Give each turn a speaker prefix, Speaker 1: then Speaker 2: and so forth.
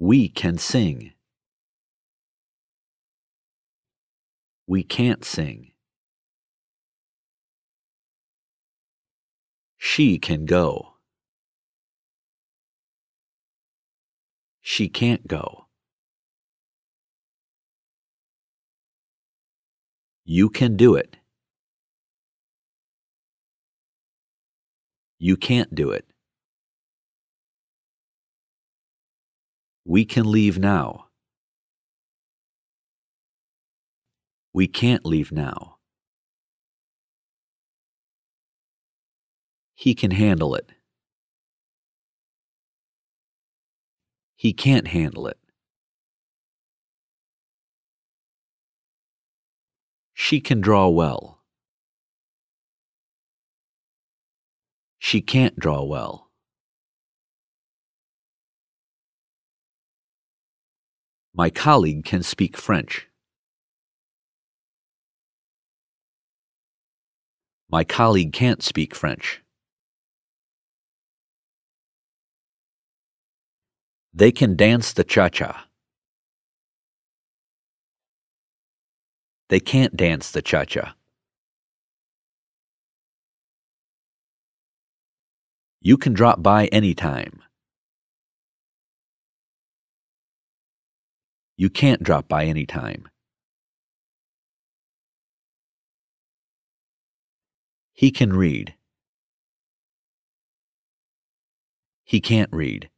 Speaker 1: We can sing. We can't sing. She can go. She can't go. You can do it. You can't do it. We can leave now. We can't leave now. He can handle it. He can't handle it. She can draw well. She can't draw well. My colleague can speak French. My colleague can't speak French. They can dance the cha cha. They can't dance the cha cha. You can drop by anytime. You can't drop by any time.
Speaker 2: He can read. He can't read.